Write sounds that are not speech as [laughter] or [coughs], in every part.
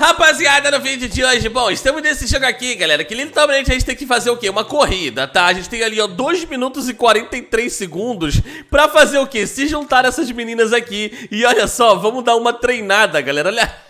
Rapaziada, no vídeo de hoje, bom, estamos nesse jogo aqui, galera, que literalmente a gente tem que fazer o quê? Uma corrida, tá? A gente tem ali, ó, 2 minutos e 43 segundos pra fazer o quê? Se juntar essas meninas aqui e olha só, vamos dar uma treinada, galera, olha...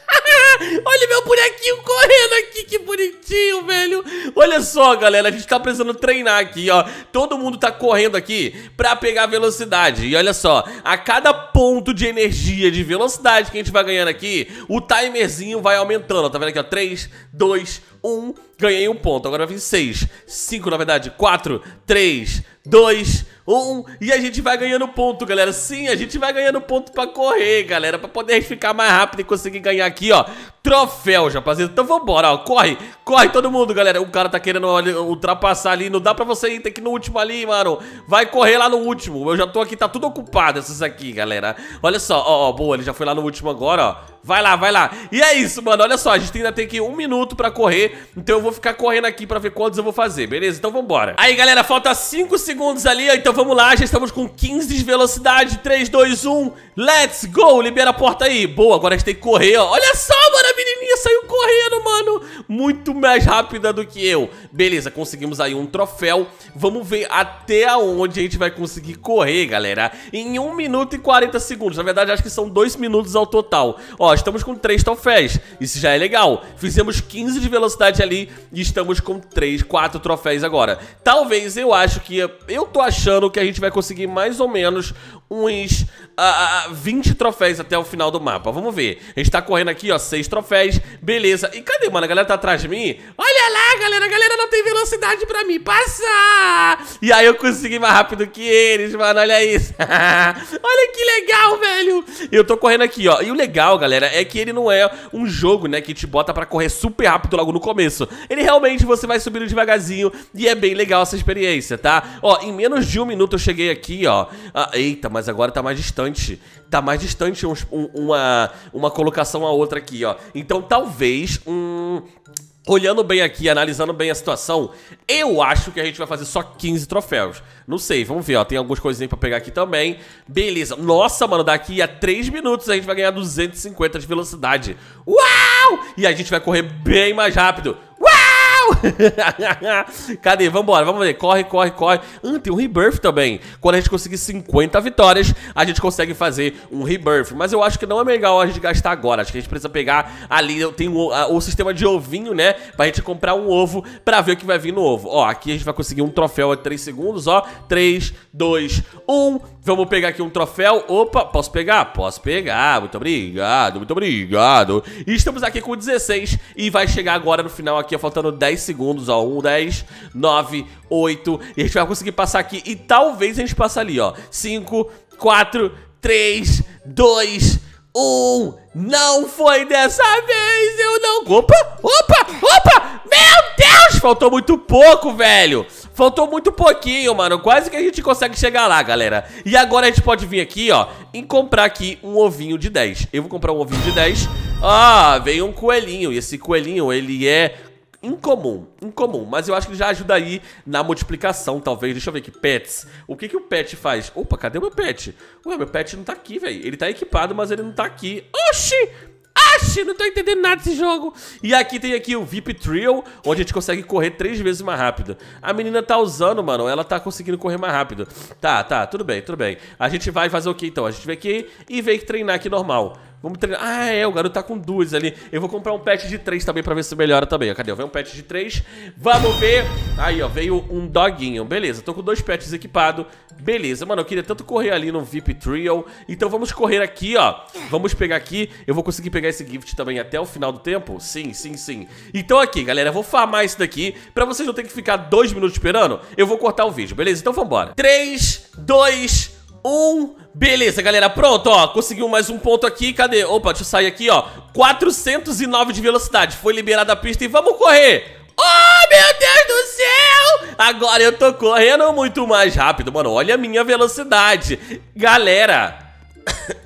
Olha meu bonequinho correndo aqui, que bonitinho, velho. Olha só, galera, a gente tá precisando treinar aqui, ó. Todo mundo tá correndo aqui pra pegar velocidade. E olha só, a cada ponto de energia, de velocidade que a gente vai ganhando aqui, o timerzinho vai aumentando. Tá vendo aqui, ó? 3, 2, 1, ganhei um ponto. Agora vai vir 6, 5, na verdade, 4, 3, 2, 1. Um, e a gente vai ganhando ponto, galera. Sim, a gente vai ganhando ponto pra correr, galera. Pra poder ficar mais rápido e conseguir ganhar aqui, ó. Troféu, rapaziada. Então vambora, ó. Corre, corre todo mundo, galera. O cara tá querendo ultrapassar ali. Não dá pra você ir, tem que ir no último ali, mano. Vai correr lá no último. Eu já tô aqui, tá tudo ocupado essas aqui, galera. Olha só, ó, ó, boa. Ele já foi lá no último agora, ó. Vai lá, vai lá. E é isso, mano. Olha só, a gente ainda tem aqui um minuto pra correr. Então eu vou ficar correndo aqui pra ver quantos eu vou fazer, beleza? Então vambora. Aí, galera, falta 5 segundos ali, ó. Então então vamos lá, já estamos com 15 de velocidade, 3, 2, 1, let's go, libera a porta aí. Boa, agora a gente tem que correr, ó. Olha só, mano, a menina saiu correndo, mano. Muito mais rápida do que eu. Beleza, conseguimos aí um troféu. Vamos ver até onde a gente vai conseguir correr, galera. Em 1 minuto e 40 segundos. Na verdade, acho que são 2 minutos ao total. Ó, estamos com 3 troféus. Isso já é legal. Fizemos 15 de velocidade ali e estamos com 3, 4 troféus agora. Talvez eu acho que... Eu tô achando que a gente vai conseguir mais ou menos uns uh, ah, 20 ah, ah, troféus até o final do mapa. Vamos ver. A gente tá correndo aqui, ó, 6 troféus. Beleza. E cadê, mano? A galera tá atrás de mim? Olha lá, galera. A galera não tem velocidade pra mim passar. E aí eu consegui mais rápido que eles, mano. Olha isso. [laughs] Olha que legal, velho. Eu tô correndo aqui, ó. E o legal, galera, é que ele não é um jogo, né, que te bota pra correr super rápido logo no começo. Ele realmente, você vai subindo devagarzinho e é bem legal essa experiência, tá? Ó, em menos de um minuto eu cheguei aqui, ó. Ah, eita, mas mas agora tá mais distante. Tá mais distante um, uma, uma colocação a outra aqui, ó. Então talvez um. Olhando bem aqui, analisando bem a situação, eu acho que a gente vai fazer só 15 troféus. Não sei, vamos ver, ó. Tem algumas coisinhas pra pegar aqui também. Beleza. Nossa, mano, daqui a 3 minutos a gente vai ganhar 250 de velocidade. Uau! E a gente vai correr bem mais rápido. Uau! [laughs] Cadê? Vambora, vamos ver. Corre, corre, corre. Hum, tem um rebirth também. Quando a gente conseguir 50 vitórias, a gente consegue fazer um rebirth. Mas eu acho que não é legal a gente gastar agora. Acho que a gente precisa pegar ali, tem o, a, o sistema de ovinho, né? Pra gente comprar um ovo pra ver o que vai vir no ovo. Ó, aqui a gente vai conseguir um troféu em 3 segundos, ó. 3, 2, 1... Vamos pegar aqui um troféu. Opa, posso pegar? Posso pegar. Muito obrigado, muito obrigado. E estamos aqui com 16 e vai chegar agora no final aqui, faltando 10 segundos, ó. 1, 10, 9, 8. E a gente vai conseguir passar aqui e talvez a gente passe ali, ó. 5, 4, 3, 2, 1. Não foi dessa vez, eu não... Opa, opa, opa! Meu! Deus! Faltou muito pouco, velho. Faltou muito pouquinho, mano. Quase que a gente consegue chegar lá, galera. E agora a gente pode vir aqui, ó, e comprar aqui um ovinho de 10. Eu vou comprar um ovinho de 10. Ah, veio um coelhinho. E esse coelhinho, ele é incomum, incomum, mas eu acho que já ajuda aí na multiplicação, talvez. Deixa eu ver aqui, pets. O que que o pet faz? Opa, cadê o meu pet? Ué, meu pet não tá aqui, velho. Ele tá equipado, mas ele não tá aqui. Oxi! Não tô entendendo nada desse jogo. E aqui tem aqui o VIP Trio, onde a gente consegue correr três vezes mais rápido. A menina tá usando, mano. Ela tá conseguindo correr mais rápido. Tá, tá. Tudo bem, tudo bem. A gente vai fazer o que então? A gente vem aqui e vem treinar aqui normal. Vamos treinar. Ah, é, o garoto tá com duas ali. Eu vou comprar um patch de três também pra ver se melhora também. Ah, cadê? Vem um patch de três. Vamos ver. Aí, ó, veio um doguinho. Beleza, tô com dois patches equipados. Beleza, mano, eu queria tanto correr ali no VIP Trio. Então vamos correr aqui, ó. Vamos pegar aqui. Eu vou conseguir pegar esse gift também até o final do tempo? Sim, sim, sim. Então aqui, galera, eu vou farmar isso daqui. Pra vocês não terem que ficar dois minutos esperando, eu vou cortar o vídeo, beleza? Então vambora. Três, dois... Um, beleza, galera, pronto, ó Conseguiu mais um ponto aqui, cadê? Opa, deixa eu sair aqui, ó 409 de velocidade, foi liberada a pista e vamos correr Oh, meu Deus do céu! Agora eu tô correndo muito mais rápido Mano, olha a minha velocidade Galera [coughs]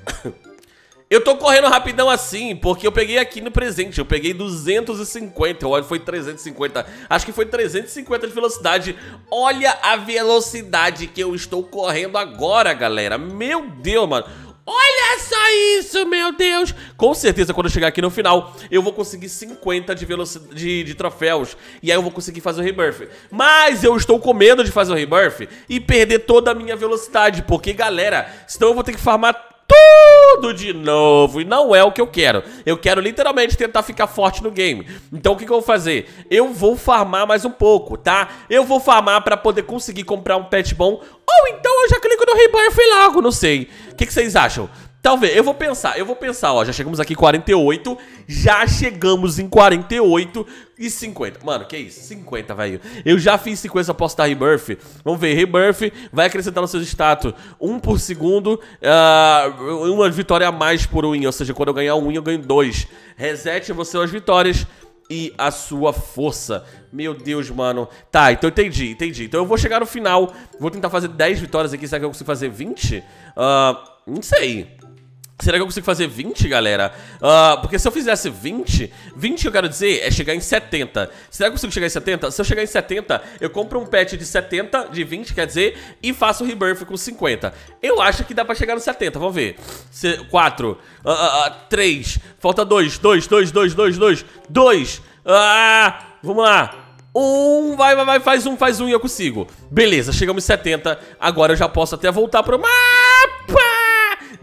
Eu tô correndo rapidão assim, porque eu peguei aqui no presente. Eu peguei 250, olha, foi 350. Acho que foi 350 de velocidade. Olha a velocidade que eu estou correndo agora, galera. Meu Deus, mano. Olha só isso, meu Deus! Com certeza, quando eu chegar aqui no final, eu vou conseguir 50 de, velocidade, de, de, troféus. E aí eu vou conseguir fazer o rebirth. Mas eu estou com medo de fazer o rebirth e perder toda a minha velocidade. Porque, galera, senão eu vou ter que farmar tudo! tudo de novo. E não é o que eu quero. Eu quero literalmente tentar ficar forte no game. Então o que, que eu vou fazer? Eu vou farmar mais um pouco, tá? Eu vou farmar pra poder conseguir comprar um pet bom. Ou então eu já clico no Rebanho e largo, não sei. O que, que vocês acham? Talvez, eu vou pensar, eu vou pensar, ó, já chegamos aqui 48, já chegamos em 48 e 50. Mano, que isso? 50, velho. Eu já fiz 50, só posso dar rebirth. Vamos ver, rebirth vai acrescentar no seu status 1 por segundo, uh, uma vitória a mais por win, ou seja, quando eu ganhar um win eu ganho 2. Reset você as vitórias e a sua força. Meu Deus, mano. Tá, então entendi, entendi. Então eu vou chegar no final, vou tentar fazer 10 vitórias aqui, será que eu consigo fazer 20? Ah... Uh, não sei. Será que eu consigo fazer 20, galera? Uh, porque se eu fizesse 20, 20 eu quero dizer é chegar em 70. Será que eu consigo chegar em 70? Se eu chegar em 70, eu compro um patch de 70, de 20, quer dizer, e faço o rebirth com 50. Eu acho que dá pra chegar no 70, vamos ver. Se, 4, uh, uh, 3, falta 2, 2, 2, 2, 2, 2, 2. Ah, vamos lá. Um, vai, vai, vai, faz um, faz um e eu consigo. Beleza, chegamos em 70. Agora eu já posso até voltar pro... Ah!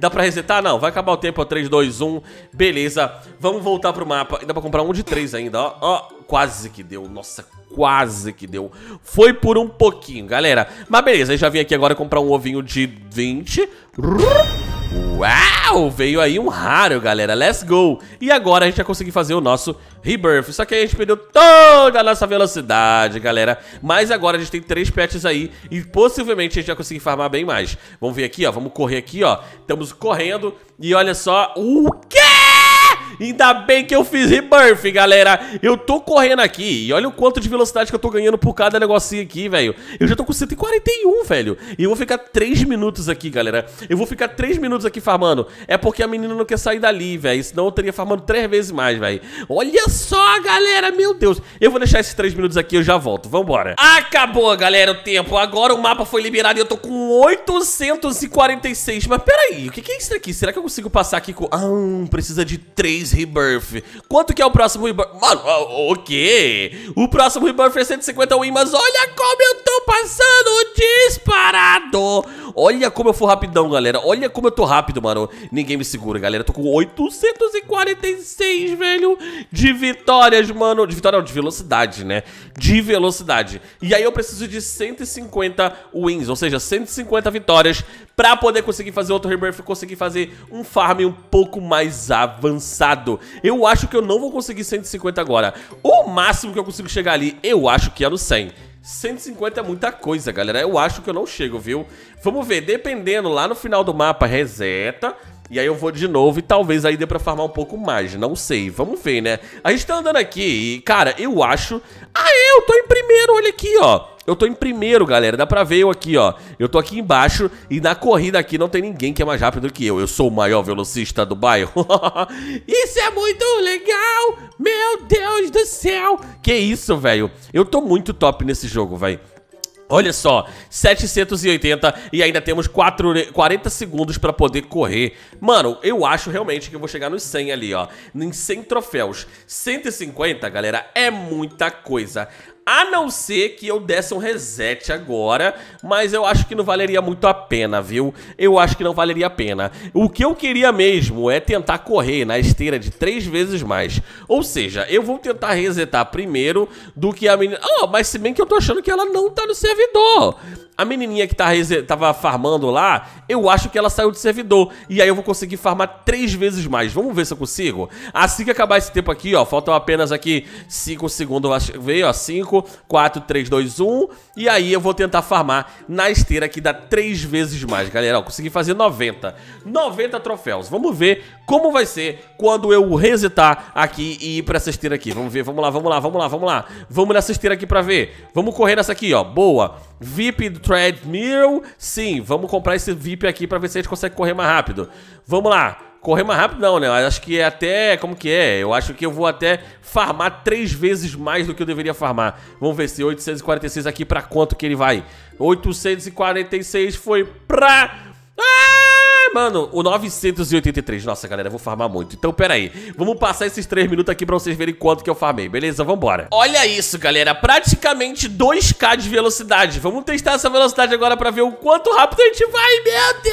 Dá pra resetar? Não, vai acabar o tempo, ó, 3, 2, 1. Beleza, vamos voltar pro mapa. E dá pra comprar um de 3 ainda, ó. Ó, quase que deu, nossa, quase que deu. Foi por um pouquinho, galera. Mas beleza, eu já vim aqui agora comprar um ovinho de 20. Rrr. Uau! Veio aí um raro, galera. Let's go! E agora a gente vai conseguir fazer o nosso Rebirth. Só que a gente perdeu toda a nossa velocidade, galera. Mas agora a gente tem três pets aí e possivelmente a gente vai conseguir farmar bem mais. Vamos ver aqui, ó. Vamos correr aqui, ó. Estamos correndo e olha só... O quê? Ainda bem que eu fiz rebirth, galera. Eu tô correndo aqui. E olha o quanto de velocidade que eu tô ganhando por cada negocinho aqui, velho. Eu já tô com 141, velho. E eu vou ficar 3 minutos aqui, galera. Eu vou ficar 3 minutos aqui farmando. É porque a menina não quer sair dali, velho. Senão eu teria farmando 3 vezes mais, velho. Olha só, galera. Meu Deus. Eu vou deixar esses 3 minutos aqui eu já volto. Vambora. Acabou, galera, o tempo. Agora o mapa foi liberado e eu tô com 846. Mas peraí, o que é isso daqui? Será que eu consigo passar aqui com... Ah, hum, precisa de 3 Rebirth. Quanto que é o próximo Rebirth? Mano, o quê? O próximo Rebirth é 150 win, mas olha como eu tô passando disparado. Olha como eu fui rapidão, galera. Olha como eu tô rápido, mano. Ninguém me segura, galera. Eu tô com 846, velho, de vitórias, mano. De vitória não, de velocidade, né? De velocidade. E aí eu preciso de 150 wins, ou seja, 150 vitórias pra poder conseguir fazer outro rebirth e conseguir fazer um farm um pouco mais avançado. Eu acho que eu não vou conseguir 150 agora. O máximo que eu consigo chegar ali, eu acho que é no 100. 150 é muita coisa, galera. Eu acho que eu não chego, viu? Vamos ver, dependendo, lá no final do mapa, reseta... E aí eu vou de novo e talvez aí dê pra farmar um pouco mais, não sei, vamos ver, né? A gente tá andando aqui e, cara, eu acho... Ah, eu tô em primeiro, olha aqui, ó. Eu tô em primeiro, galera. Dá pra ver eu aqui, ó. Eu tô aqui embaixo e na corrida aqui não tem ninguém que é mais rápido que eu. Eu sou o maior velocista do bairro. [laughs] isso é muito legal! Meu Deus do céu! Que isso, velho? Eu tô muito top nesse jogo, velho. Olha só, 780 e ainda temos 4, 40 segundos pra poder correr. Mano, eu acho realmente que eu vou chegar nos 100 ali, ó. Em 100 troféus. 150, galera, é muita coisa. A não ser que eu desse um reset agora, mas eu acho que não valeria muito a pena, viu? Eu acho que não valeria a pena. O que eu queria mesmo é tentar correr na esteira de três vezes mais. Ou seja, eu vou tentar resetar primeiro do que a menina... Oh, mas se bem que eu tô achando que ela não tá no servidor. A menininha que tá tava farmando lá, eu acho que ela saiu do servidor. E aí eu vou conseguir farmar três vezes mais. Vamos ver se eu consigo? Assim que acabar esse tempo aqui, ó, faltam apenas aqui cinco segundos. Veio, ó, cinco. 5, 4, 3, 2, 1. E aí eu vou tentar farmar na esteira que dá 3 vezes mais, galera. consegui fazer 90. 90 troféus. Vamos ver como vai ser quando eu resetar aqui e ir pra essa esteira aqui. Vamos ver, vamos lá, vamos lá, vamos lá, vamos lá. Vamos nessa esteira aqui pra ver. Vamos correr nessa aqui, ó. Boa. VIP do Treadmill. Sim, vamos comprar esse VIP aqui pra ver se a gente consegue correr mais rápido. Vamos lá. Correr mais rápido não, né? Eu acho que é até. Como que é? Eu acho que eu vou até farmar três vezes mais do que eu deveria farmar. Vamos ver se 846 aqui pra quanto que ele vai. 846 foi pra. Ah, mano, o 983. Nossa, galera, eu vou farmar muito. Então, pera aí. Vamos passar esses 3 minutos aqui pra vocês verem quanto que eu farmei, beleza? Vambora. Olha isso, galera. Praticamente 2k de velocidade. Vamos testar essa velocidade agora pra ver o quanto rápido a gente vai. Meu Deus!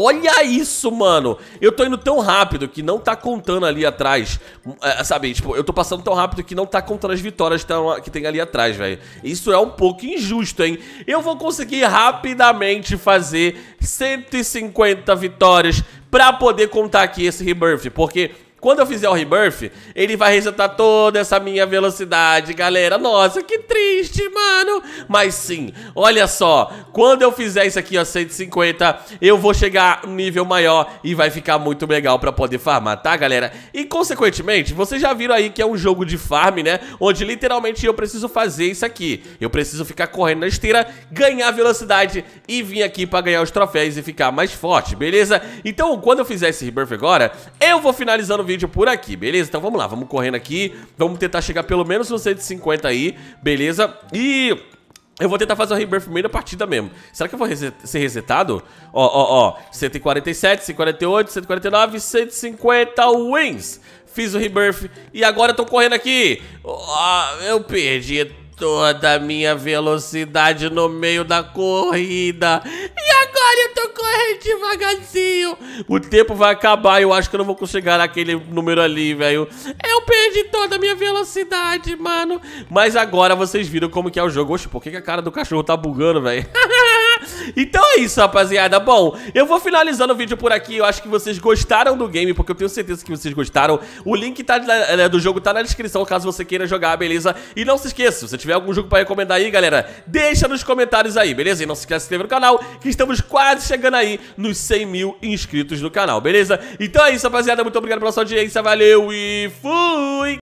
Olha isso, mano. Eu tô indo tão rápido que não tá contando ali atrás. É, sabe, tipo, eu tô passando tão rápido que não tá contando as vitórias que tá tem ali atrás, velho. Isso é um pouco injusto, hein? Eu vou conseguir rapidamente fazer 150 vitórias pra poder contar aqui esse rebirth, porque quando eu fizer o rebirth, ele vai resetar toda essa minha velocidade, galera. Nossa, que triste, mano. Mas sim, olha só. Quando eu fizer isso aqui, ó, 150, eu vou chegar no nível maior e vai ficar muito legal pra poder farmar, tá, galera? E, consequentemente, vocês já viram aí que é um jogo de farm, né? Onde, literalmente, eu preciso fazer isso aqui. Eu preciso ficar correndo na esteira, ganhar velocidade e vir aqui pra ganhar os troféus e ficar mais forte, beleza? Então, quando eu fizer esse rebirth agora, eu vou finalizando vídeo por aqui, beleza? Então vamos lá, vamos correndo aqui, vamos tentar chegar pelo menos nos 150 aí, beleza? E... Eu vou tentar fazer o rebirth meio da partida mesmo. Será que eu vou reset ser resetado? Ó, ó, ó. 147, 148, 149, 150 wins. Fiz o rebirth e agora eu tô correndo aqui. Oh, eu perdi toda a minha velocidade no meio da corrida. E então corre devagarzinho. O tempo vai acabar. Eu acho que eu não vou conseguir aquele número ali, velho. Eu perdi toda a minha velocidade, mano. Mas agora vocês viram como que é o jogo. Oxe, por que, que a cara do cachorro tá bugando, velho? [laughs] então é isso, rapaziada. Bom, eu vou finalizando o vídeo por aqui. Eu acho que vocês gostaram do game, porque eu tenho certeza que vocês gostaram. O link tá, né, do jogo tá na descrição, caso você queira jogar, beleza? E não se esqueça, se você tiver algum jogo pra recomendar aí, galera, deixa nos comentários aí, beleza? E não se esqueça de se inscrever no canal, que estamos quase chegando aí nos 100 mil inscritos no canal, beleza? Então é isso, rapaziada. Muito obrigado pela sua audiência, valeu e fui!